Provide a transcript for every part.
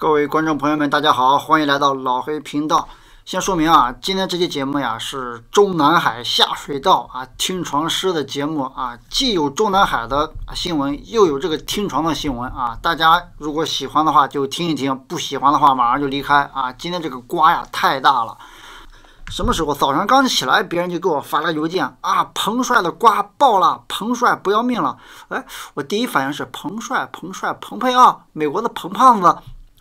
各位观众朋友们，大家好，欢迎来到老黑频道。先说明啊，今天这期节目呀是中南海下水道啊听床师的节目啊，既有中南海的新闻，又有这个听床的新闻啊。大家如果喜欢的话就听一听，不喜欢的话马上就离开啊。今天这个瓜呀太大了，什么时候早上刚起来，别人就给我发了邮件啊，彭帅的瓜爆了，彭帅不要命了。哎，我第一反应是彭帅，彭帅，彭佩奥，美国的彭胖子。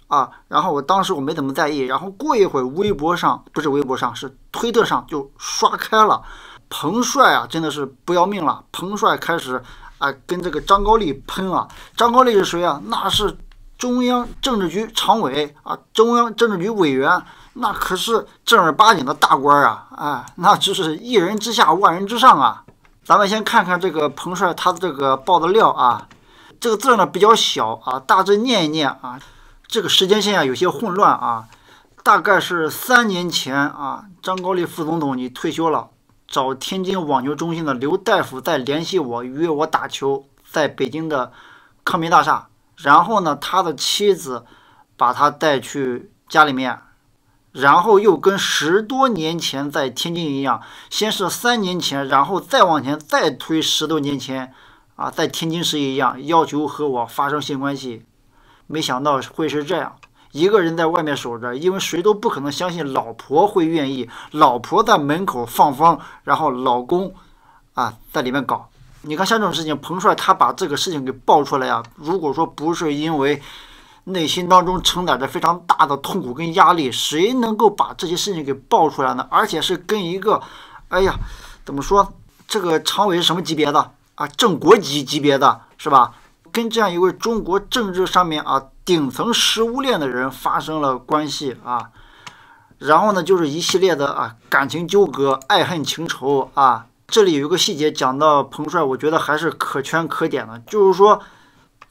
啊，然后我当时我没怎么在意，然后过一会儿，微博上不是微博上是推特上就刷开了，彭帅啊真的是不要命了，彭帅开始啊跟这个张高丽喷了，张高丽是谁啊？那是中央政治局常委啊，中央政治局委员，那可是正儿八经的大官啊，哎，那就是一人之下万人之上啊。咱们先看看这个彭帅他这个爆的料啊，这个字呢比较小啊，大致念一念啊。这个时间线啊有些混乱啊，大概是三年前啊，张高丽副总统你退休了，找天津网球中心的刘大夫再联系我约我打球，在北京的康民大厦。然后呢，他的妻子把他带去家里面，然后又跟十多年前在天津一样，先是三年前，然后再往前再推十多年前啊，在天津时一样，要求和我发生性关系。没想到会是这样，一个人在外面守着，因为谁都不可能相信老婆会愿意，老婆在门口放风，然后老公，啊，在里面搞。你看像这种事情，彭帅他把这个事情给爆出来啊，如果说不是因为内心当中承载着非常大的痛苦跟压力，谁能够把这些事情给爆出来呢？而且是跟一个，哎呀，怎么说这个常委是什么级别的啊？正国级级别的，是吧？跟这样一位中国政治上面啊顶层食物链的人发生了关系啊，然后呢，就是一系列的啊感情纠葛、爱恨情仇啊。这里有一个细节讲到彭帅，我觉得还是可圈可点的。就是说，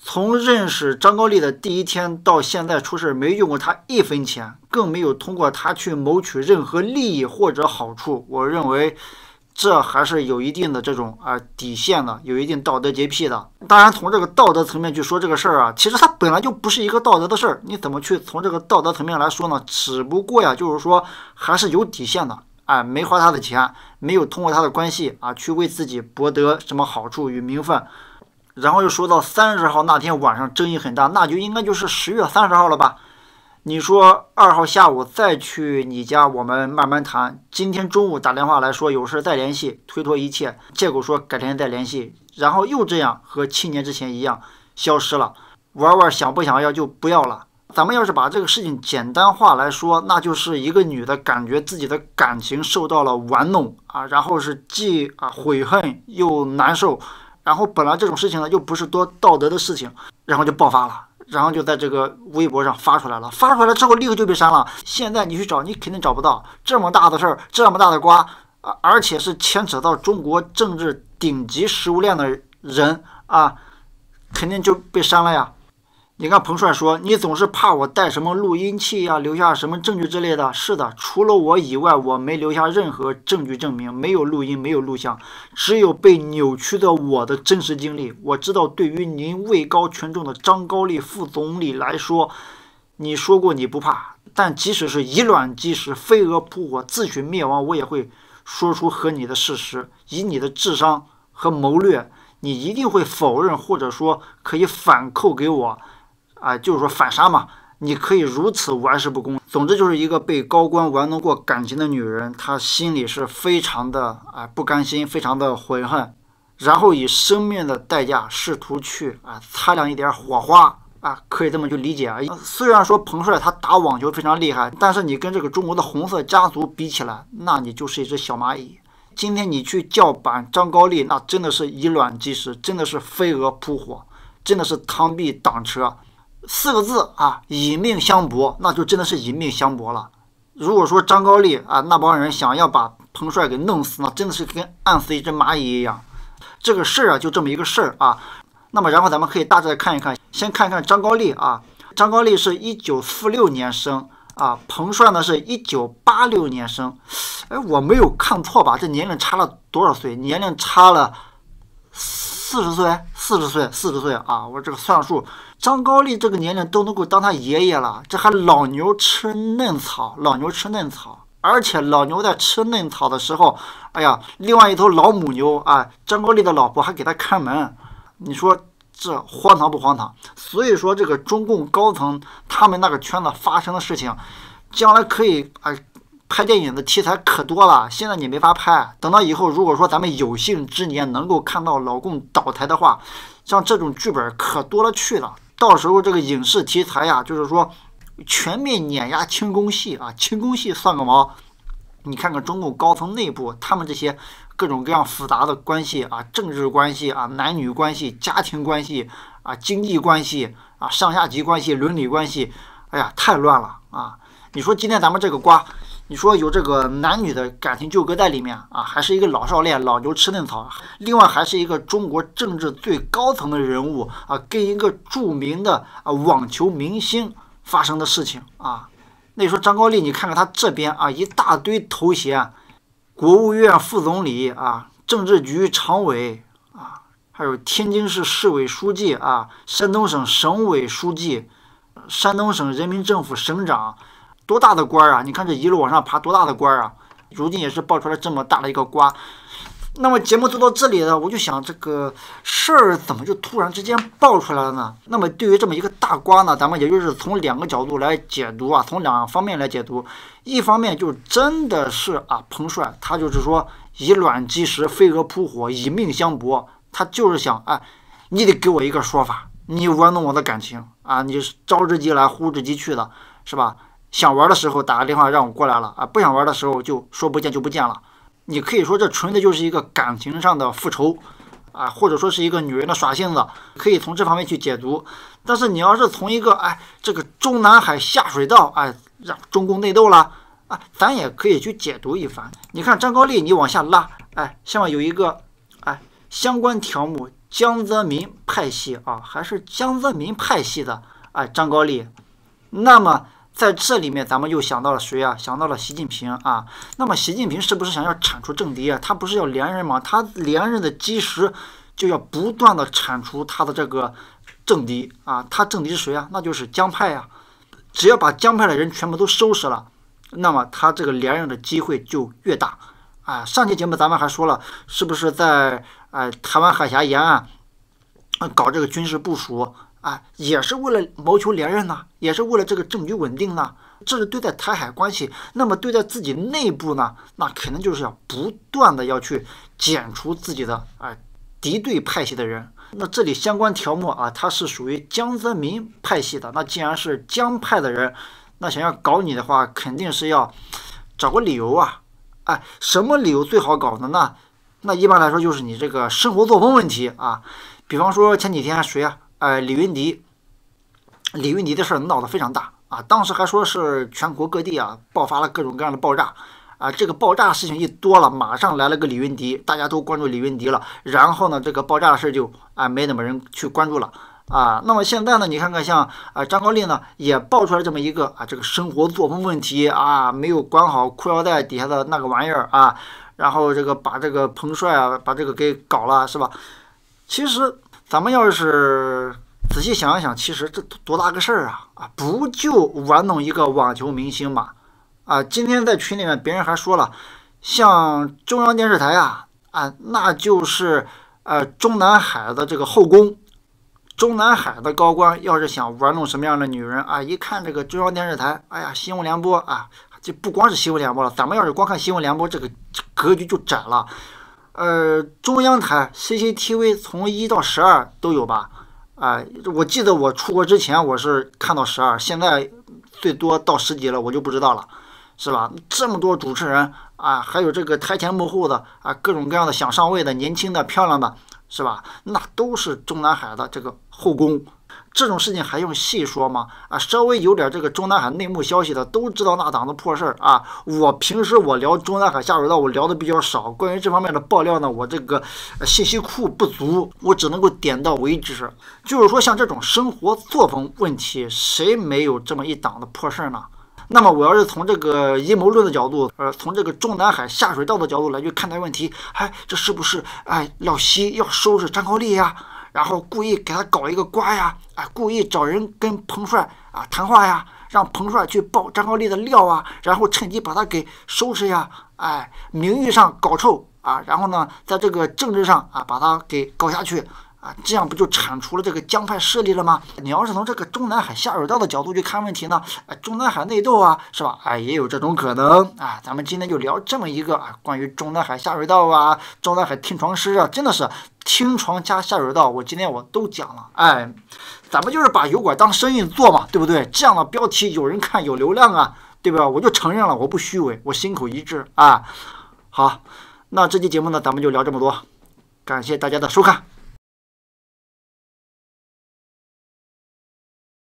从认识张高丽的第一天到现在出事，没用过他一分钱，更没有通过他去谋取任何利益或者好处。我认为。这还是有一定的这种啊底线的，有一定道德洁癖的。当然，从这个道德层面去说这个事儿啊，其实它本来就不是一个道德的事儿。你怎么去从这个道德层面来说呢？只不过呀，就是说还是有底线的。哎，没花他的钱，没有通过他的关系啊，去为自己博得什么好处与名分。然后又说到三十号那天晚上争议很大，那就应该就是十月三十号了吧。你说二号下午再去你家，我们慢慢谈。今天中午打电话来说有事再联系，推脱一切，借口说改天再联系，然后又这样和七年之前一样消失了。玩玩想不想要就不要了。咱们要是把这个事情简单化来说，那就是一个女的感觉自己的感情受到了玩弄啊，然后是既啊悔恨又难受，然后本来这种事情呢又不是多道德的事情，然后就爆发了。然后就在这个微博上发出来了，发出来之后立刻就被删了。现在你去找，你肯定找不到这么大的事儿，这么大的瓜，而且是牵扯到中国政治顶级食物链的人啊，肯定就被删了呀。你看，彭帅说：“你总是怕我带什么录音器呀，留下什么证据之类的。”是的，除了我以外，我没留下任何证据证明没有录音、没有录像，只有被扭曲的我的真实经历。我知道，对于您位高权重的张高丽副总理来说，你说过你不怕，但即使是以卵击石、飞蛾扑火、自取灭亡，我也会说出和你的事实。以你的智商和谋略，你一定会否认，或者说可以反扣给我。啊，就是说反杀嘛，你可以如此玩世不恭。总之，就是一个被高官玩弄过感情的女人，她心里是非常的啊不甘心，非常的悔恨，然后以生命的代价试图去啊擦亮一点火花啊，可以这么去理解啊。虽然说彭帅他打网球非常厉害，但是你跟这个中国的红色家族比起来，那你就是一只小蚂蚁。今天你去叫板张高丽，那真的是以卵击石，真的是飞蛾扑火，真的是螳臂挡车。四个字啊，以命相搏，那就真的是以命相搏了。如果说张高丽啊那帮人想要把彭帅给弄死，那真的是跟按死一只蚂蚁一样。这个事儿啊，就这么一个事儿啊。那么，然后咱们可以大致来看一看，先看一看张高丽啊，张高丽是一九四六年生啊，彭帅呢是一九八六年生，哎，我没有看错吧？这年龄差了多少岁？年龄差了。四十岁，四十岁，四十岁啊！我这个算数，张高丽这个年龄都能够当他爷爷了，这还老牛吃嫩草，老牛吃嫩草，而且老牛在吃嫩草的时候，哎呀，另外一头老母牛啊，张高丽的老婆还给他看门，你说这荒唐不荒唐？所以说这个中共高层他们那个圈子发生的事情，将来可以哎。拍电影的题材可多了，现在你没法拍。等到以后，如果说咱们有幸之年能够看到老共倒台的话，像这种剧本可多了去了。到时候这个影视题材呀，就是说全面碾压轻功戏啊，轻功戏算个毛！你看看中共高层内部，他们这些各种各样复杂的关系啊，政治关系啊，男女关系、家庭关系啊，经济关系啊，上下级关系、伦理关系，哎呀，太乱了啊！你说今天咱们这个瓜？你说有这个男女的感情纠葛在里面啊，还是一个老少恋，老牛吃嫩草。另外还是一个中国政治最高层的人物啊，跟一个著名的啊网球明星发生的事情啊。那你说张高丽，你看看他这边啊，一大堆头衔，国务院副总理啊，政治局常委啊，还有天津市市委书记啊，山东省省委书记，山东省人民政府省长。多大的官啊！你看这一路往上爬，多大的官啊！如今也是爆出来这么大的一个瓜。那么节目做到这里呢，我就想这个事儿怎么就突然之间爆出来了呢？那么对于这么一个大瓜呢，咱们也就是从两个角度来解读啊，从两方面来解读。一方面就真的是啊，彭帅他就是说以卵击石，飞蛾扑火，以命相搏。他就是想，哎，你得给我一个说法，你玩弄我的感情啊，你招之即来，呼之即去的是吧？想玩的时候打个电话让我过来了啊！不想玩的时候就说不见就不见了。你可以说这纯粹就是一个感情上的复仇啊，或者说是一个女人的耍性子，可以从这方面去解读。但是你要是从一个哎，这个中南海下水道哎，让中共内斗了啊，咱也可以去解读一番。你看张高丽，你往下拉，哎，下面有一个哎相关条目，江泽民派系啊，还是江泽民派系的哎张高丽，那么。在这里面，咱们又想到了谁啊？想到了习近平啊。那么，习近平是不是想要铲除政敌啊？他不是要连任吗？他连任的基石就要不断的铲除他的这个政敌啊。他政敌是谁啊？那就是江派呀。只要把江派的人全部都收拾了，那么他这个连任的机会就越大啊。上期节目咱们还说了，是不是在呃台湾海峡沿岸搞这个军事部署？啊，也是为了谋求连任呢，也是为了这个政局稳定呢。这是对待台海关系，那么对待自己内部呢，那肯定就是要不断的要去剪除自己的啊敌对派系的人。那这里相关条目啊，它是属于江泽民派系的。那既然是江派的人，那想要搞你的话，肯定是要找个理由啊。哎，什么理由最好搞呢？那那一般来说就是你这个生活作风问题啊。比方说前几天谁啊？哎，李云迪，李云迪的事儿闹得非常大啊！当时还说是全国各地啊爆发了各种各样的爆炸啊！这个爆炸事情一多了，马上来了个李云迪，大家都关注李云迪了。然后呢，这个爆炸的事儿就啊没怎么人去关注了啊。那么现在呢，你看看像啊张高丽呢也爆出来这么一个啊这个生活作风问题啊，没有管好裤腰带底下的那个玩意儿啊，然后这个把这个彭帅啊把这个给搞了是吧？其实。咱们要是仔细想一想，其实这多大个事儿啊啊！不就玩弄一个网球明星嘛啊！今天在群里面，别人还说了，像中央电视台啊啊，那就是呃中南海的这个后宫，中南海的高官要是想玩弄什么样的女人啊，一看这个中央电视台，哎呀，新闻联播啊，就不光是新闻联播了，咱们要是光看新闻联播，这个格局就窄了。呃，中央台 CCTV 从一到十二都有吧？啊，我记得我出国之前我是看到十二，现在最多到十几了，我就不知道了，是吧？这么多主持人啊，还有这个台前幕后的啊，各种各样的想上位的、年轻的、漂亮的，是吧？那都是中南海的这个后宫。这种事情还用细说吗？啊，稍微有点这个中南海内幕消息的都知道那档子破事儿啊。我平时我聊中南海下水道我聊的比较少，关于这方面的爆料呢，我这个信息库不足，我只能够点到为止。就是说，像这种生活作风问题，谁没有这么一档子破事儿呢？那么我要是从这个阴谋论的角度，呃，从这个中南海下水道的角度来去看待问题，哎，这是不是哎要西要收拾张高丽呀？然后故意给他搞一个瓜呀，啊，故意找人跟彭帅啊谈话呀，让彭帅去爆张高丽的料啊，然后趁机把他给收拾呀，哎，名誉上搞臭啊，然后呢，在这个政治上啊，把他给搞下去。啊，这样不就铲除了这个江派势力了吗？你要是从这个中南海下水道的角度去看问题呢？哎，中南海内斗啊，是吧？哎，也有这种可能啊。咱们今天就聊这么一个啊，关于中南海下水道啊，中南海听床师啊，真的是听床加下水道。我今天我都讲了，哎，咱们就是把油管当生意做嘛，对不对？这样的标题有人看有流量啊，对吧？我就承认了，我不虚伪，我心口一致啊。好，那这期节目呢，咱们就聊这么多，感谢大家的收看。